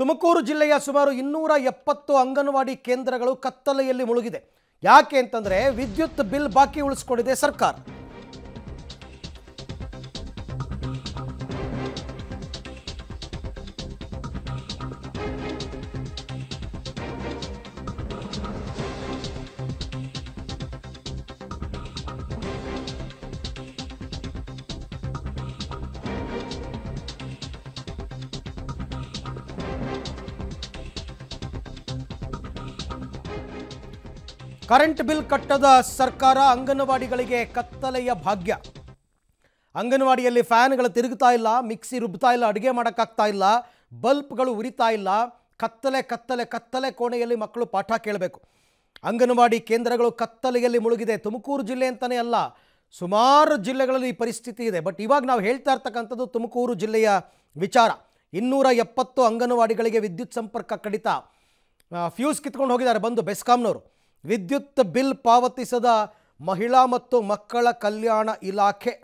ತುಮಕೂರು ಜಿಲ್ಲೆಯ ಸುಮಾರು ಇನ್ನೂರ ಎಪ್ಪತ್ತು ಅಂಗನವಾಡಿ ಕೇಂದ್ರಗಳು ಕತ್ತಲೆಯಲ್ಲಿ ಮುಳುಗಿದೆ ಯಾಕೆ ಅಂತಂದರೆ ವಿದ್ಯುತ್ ಬಿಲ್ ಬಾಕಿ ಉಳಿಸ್ಕೊಂಡಿದೆ ಸರ್ಕಾರ ಕರೆಂಟ್ ಬಿಲ್ ಕಟ್ಟದ ಸರ್ಕಾರ ಅಂಗನವಾಡಿಗಳಿಗೆ ಕತ್ತಲೆಯ ಭಾಗ್ಯ ಅಂಗನವಾಡಿಯಲ್ಲಿ ಫ್ಯಾನ್ಗಳು ತಿರುಗ್ತಾ ಇಲ್ಲ ಮಿಕ್ಸಿ ರುಬ್ತಾ ಇಲ್ಲ ಅಡುಗೆ ಮಾಡೋಕ್ಕಾಗ್ತಾ ಇಲ್ಲ ಬಲ್ಪ್ಗಳು ಉರಿತಾ ಇಲ್ಲ ಕತ್ತಲೆ ಕತ್ತಲೆ ಕತ್ತಲೆ ಕೋಣೆಯಲ್ಲಿ ಮಕ್ಕಳು ಪಾಠ ಕೇಳಬೇಕು ಅಂಗನವಾಡಿ ಕೇಂದ್ರಗಳು ಕತ್ತಲೆಯಲ್ಲಿ ಮುಳುಗಿದೆ ತುಮಕೂರು ಜಿಲ್ಲೆ ಅಂತಲೇ ಅಲ್ಲ ಸುಮಾರು ಜಿಲ್ಲೆಗಳಲ್ಲಿ ಈ ಪರಿಸ್ಥಿತಿ ಇದೆ ಬಟ್ ಇವಾಗ ನಾವು ಹೇಳ್ತಾ ಇರ್ತಕ್ಕಂಥದ್ದು ತುಮಕೂರು ಜಿಲ್ಲೆಯ ವಿಚಾರ ಇನ್ನೂರ ಎಪ್ಪತ್ತು ಅಂಗನವಾಡಿಗಳಿಗೆ ವಿದ್ಯುತ್ ಸಂಪರ್ಕ ಕಡಿತ ಫ್ಯೂಸ್ ಕಿತ್ಕೊಂಡು ಹೋಗಿದ್ದಾರೆ ಬಂದು ಬೆಸ್ಕಾಂನವರು ವಿದ್ಯುತ್ ಬಿಲ್ ಪಾವತಿಸದ ಮಹಿಳಾ ಮತ್ತು ಮಕ್ಕಳ ಕಲ್ಯಾಣ ಇಲಾಖೆ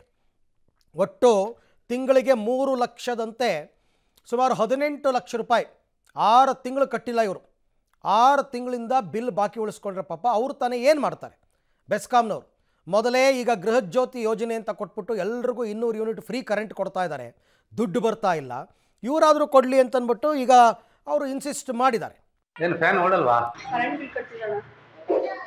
ಒಟ್ಟು ತಿಂಗಳಿಗೆ ಮೂರು ಲಕ್ಷದಂತೆ ಸುಮಾರು ಹದಿನೆಂಟು ಲಕ್ಷ ರೂಪಾಯಿ ಆರು ತಿಂಗಳು ಕಟ್ಟಿಲ್ಲ ಇವರು ಆರು ತಿಂಗಳಿಂದ ಬಿಲ್ ಬಾಕಿ ಉಳಿಸ್ಕೊಂಡ್ರೆ ಪಾಪ ಅವರು ತಾನೇ ಏನು ಮಾಡ್ತಾರೆ ಬೆಸ್ಕಾಮ್ನವರು ಮೊದಲೇ ಈಗ ಗೃಹಜ್ಯೋತಿ ಯೋಜನೆ ಅಂತ ಕೊಟ್ಬಿಟ್ಟು ಎಲ್ರಿಗೂ ಇನ್ನೂರು ಯೂನಿಟ್ ಫ್ರೀ ಕರೆಂಟ್ ಕೊಡ್ತಾ ಇದ್ದಾರೆ ದುಡ್ಡು ಬರ್ತಾ ಇಲ್ಲ ಇವರಾದರೂ ಕೊಡಲಿ ಅಂತಂದ್ಬಿಟ್ಟು ಈಗ ಅವರು ಇನ್ಸಿಸ್ಟ್ ಮಾಡಿದ್ದಾರೆ ಏನು ಫ್ಯಾನ್ ಓಡಲ್ವಾ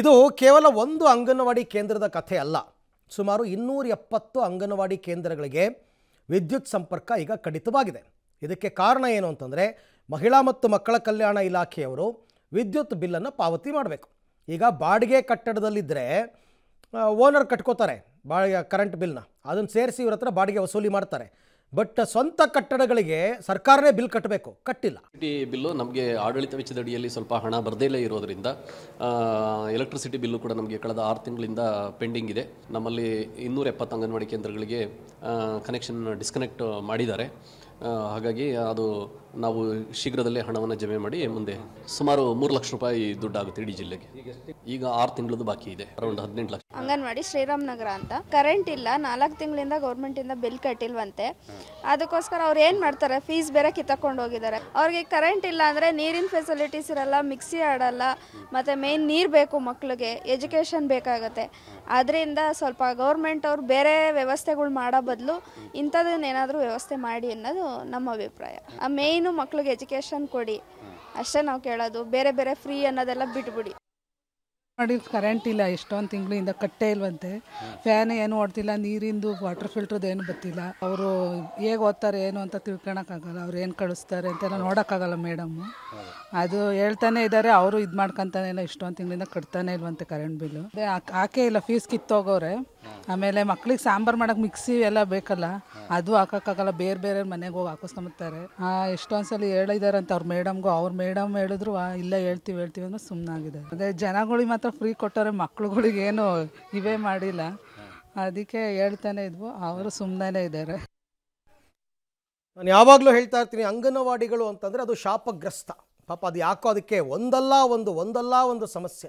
ಇದು ಕೇವಲ ಒಂದು ಅಂಗನವಾಡಿ ಕೇಂದ್ರದ ಕಥೆ ಅಲ್ಲ ಸುಮಾರು ಇನ್ನೂರ ಎಪ್ಪತ್ತು ಅಂಗನವಾಡಿ ಕೇಂದ್ರಗಳಿಗೆ ವಿದ್ಯುತ್ ಸಂಪರ್ಕ ಈಗ ಕಡಿತವಾಗಿದೆ ಇದಕ್ಕೆ ಕಾರಣ ಏನು ಅಂತಂದರೆ ಮಹಿಳಾ ಮತ್ತು ಮಕ್ಕಳ ಕಲ್ಯಾಣ ಇಲಾಖೆಯವರು ವಿದ್ಯುತ್ ಬಿಲ್ಲನ್ನು ಪಾವತಿ ಮಾಡಬೇಕು ಈಗ ಬಾಡಿಗೆ ಕಟ್ಟಡದಲ್ಲಿದ್ದರೆ ಓನರ್ ಕಟ್ಕೋತಾರೆ ಬಾಡಿಗೆ ಕರೆಂಟ್ ಬಿಲ್ನ ಅದನ್ನು ಸೇರಿಸಿ ಇವ್ರ ಹತ್ರ ಬಾಡಿಗೆ ವಸೂಲಿ ಮಾಡ್ತಾರೆ ಬಟ್ ಸ್ವಂತ ಕಟ್ಟಡಗಳಿಗೆ ಸರ್ಕಾರನೇ ಬಿಲ್ ಕಟ್ಟಬೇಕು ಕಟ್ಟಿಲ್ಲ ಬಿಲ್ಲು ನಮಗೆ ಆಡಳಿತ ವೆಚ್ಚದಡಿಯಲ್ಲಿ ಸ್ವಲ್ಪ ಹಣ ಬರದೇಲೇ ಇರೋದರಿಂದ ಎಲೆಕ್ಟ್ರಿಸಿಟಿ ಬಿಲ್ಲು ಕೂಡ ನಮಗೆ ಕಳೆದ ಆರು ತಿಂಗಳಿಂದ ಪೆಂಡಿಂಗ್ ಇದೆ ನಮ್ಮಲ್ಲಿ ಇನ್ನೂರ ಎಪ್ಪತ್ತು ಅಂಗನವಾಡಿ ಕೇಂದ್ರಗಳಿಗೆ ಕನೆಕ್ಷನ್ ಡಿಸ್ಕನೆಕ್ಟ್ ಮಾಡಿದ್ದಾರೆ ಹಾಗಾಗಿ ಅದು ನಾವು ಶೀಘ್ರದಲ್ಲೇ ಹಣವನ್ನು ಜಮೆ ಮಾಡಿ ಮುಂದೆ ಸುಮಾರು ಮೂರು ಲಕ್ಷ ರೂಪಾಯಿ ದುಡ್ಡಾಗುತ್ತೆ ಇಡೀ ಜಿಲ್ಲೆಗೆ ಈಗ ಆರು ತಿಂಗಳದ್ದು ಬಾಕಿ ಇದೆ ಅರೌಂಡ್ ಹದಿನೆಂಟು ಲಕ್ಷ ಅಂಗನವಾಡಿ ಶ್ರೀರಾಮ್ ನಗರ ಅಂತ ಕರೆಂಟ್ ಇಲ್ಲ ನಾಲ್ಕು ತಿಂಗಳಿಂದ ಗೌರ್ಮೆಂಟಿಂದ ಬಿಲ್ ಕಟ್ಟಿಲ್ವಂತೆ ಅದಕ್ಕೋಸ್ಕರ ಅವ್ರು ಏನು ಮಾಡ್ತಾರೆ ಫೀಸ್ ಬೇರೆ ಕಿತ್ತಕೊಂಡು ಹೋಗಿದ್ದಾರೆ ಅವ್ರಿಗೆ ಕರೆಂಟ್ ಇಲ್ಲ ಅಂದರೆ ನೀರಿನ ಫೆಸಿಲಿಟೀಸ್ ಇರಲ್ಲ ಮಿಕ್ಸಿ ಆಡಲ್ಲ ಮತ್ತು ಮೇಯ್ನ್ ನೀರು ಬೇಕು ಮಕ್ಕಳಿಗೆ ಎಜುಕೇಶನ್ ಬೇಕಾಗತ್ತೆ ಅದರಿಂದ ಸ್ವಲ್ಪ ಗೌರ್ಮೆಂಟ್ ಅವ್ರು ಬೇರೆ ವ್ಯವಸ್ಥೆಗಳು ಮಾಡೋ ಬದಲು ಇಂಥದನ್ನೇನಾದರೂ ವ್ಯವಸ್ಥೆ ಮಾಡಿ ಅನ್ನೋದು ನಮ್ಮ ಅಭಿಪ್ರಾಯ ಮೇಯ್ನು ಮಕ್ಳಿಗೆ ಎಜುಕೇಷನ್ ಕೊಡಿ ಅಷ್ಟೇ ನಾವು ಕೇಳೋದು ಬೇರೆ ಬೇರೆ ಫ್ರೀ ಅನ್ನೋದೆಲ್ಲ ಬಿಟ್ಬಿಡಿ ಮಾಡಿದ ಕರೆಂಟ್ ಇಲ್ಲ ಎಷ್ಟೊಂದು ತಿಂಗಳಿಂದ ಕಟ್ಟೇ ಇಲ್ವಂತೆ ಫ್ಯಾನ್ ಏನು ಓಡ್ತಿಲ್ಲ ನೀರಿಂದು ವಾಟರ್ ಫಿಲ್ಟರ್ದು ಏನು ಗೊತ್ತಿಲ್ಲ ಅವರು ಹೇಗೆ ಓದ್ತಾರೆ ಏನು ಅಂತ ತಿಳ್ಕೊಳಕ್ಕಾಗಲ್ಲ ಅವ್ರು ಏನು ಕಳಿಸ್ತಾರೆ ಅಂತೆಲ್ಲ ನೋಡೋಕ್ಕಾಗಲ್ಲ ಮೇಡಮ್ ಅದು ಹೇಳ್ತಾನೆ ಇದ್ದಾರೆ ಅವರು ಇದು ಮಾಡ್ಕೊತಾನೆ ಇಲ್ಲ ಇಷ್ಟೊಂದು ತಿಂಗಳಿಂದ ಕಟ್ತಾನೆ ಇಲ್ವಂತೆ ಕರೆಂಟ್ ಬಿಲ್ಲು ಅದೇ ಹಾಕೇ ಇಲ್ಲ ಫೀಸ್ ಕಿತ್ತೋಗೋರೆ ಆಮೇಲೆ ಮಕ್ಳಿಗೆ ಸಾಂಬಾರು ಮಾಡೋಕೆ ಮಿಕ್ಸಿ ಎಲ್ಲ ಬೇಕಲ್ಲ ಅದು ಹಾಕೋಕ್ಕಾಗಲ್ಲ ಬೇರೆ ಬೇರೆ ಮನೆಗೆ ಹೋಗಿ ಹಾಕಿಸ್ಕೊಂಬತ್ತಾರೆ ಎಷ್ಟೊಂದು ಸಲ ಹೇಳಿದಾರಂತ ಅವ್ರ ಮೇಡಮ್ಗೂ ಅವ್ರ ಮೇಡಮ್ ಹೇಳಿದ್ರು ಇಲ್ಲ ಹೇಳ್ತೀವಿ ಹೇಳ್ತೀವಿ ಅಂದ್ರೆ ಸುಮ್ಮನಾಗಿದೆ ಅದೇ ಜನಗಳಿಗೆ ಮಾತ್ರ ಫ್ರೀ ಕೊಟ್ಟರೆ ಮಕ್ಕಳುಗಳಿಗೇನು ಇವೇ ಮಾಡಿಲ್ಲ ಅದಕ್ಕೆ ಹೇಳ್ತಾನೆ ಇದ್ವು ಅವರು ಸುಮ್ಮನೆ ಇದ್ದಾರೆ ನಾನು ಯಾವಾಗಲೂ ಹೇಳ್ತಾ ಇರ್ತೀನಿ ಅಂಗನವಾಡಿಗಳು ಅಂತಂದರೆ ಅದು ಶಾಪಗ್ರಸ್ತ ಪಾಪ ಅದು ಯಾಕೋ ಅದಕ್ಕೆ ಒಂದಲ್ಲ ಒಂದು ಒಂದಲ್ಲ ಒಂದು ಸಮಸ್ಯೆ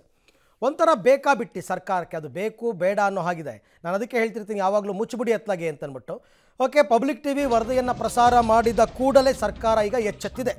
ಒಂಥರ ಬಿಟ್ಟು ಸರ್ಕಾರಕ್ಕೆ ಅದು ಬೇಕು ಬೇಡ ಅನ್ನೋ ಹಾಗಿದೆ ನಾನು ಅದಕ್ಕೆ ಹೇಳ್ತಿರ್ತೀನಿ ಯಾವಾಗಲೂ ಮುಚ್ಚಿಬಿಡಿ ಎತ್ತಲಾಗೆ ಅಂತನ್ಬಿಟ್ಟು ಓಕೆ ಪಬ್ಲಿಕ್ ಟಿ ವಿ ವರದಿಯನ್ನು ಪ್ರಸಾರ ಮಾಡಿದ ಕೂಡಲೇ ಸರ್ಕಾರ ಈಗ ಎಚ್ಚೆತ್ತಿದೆ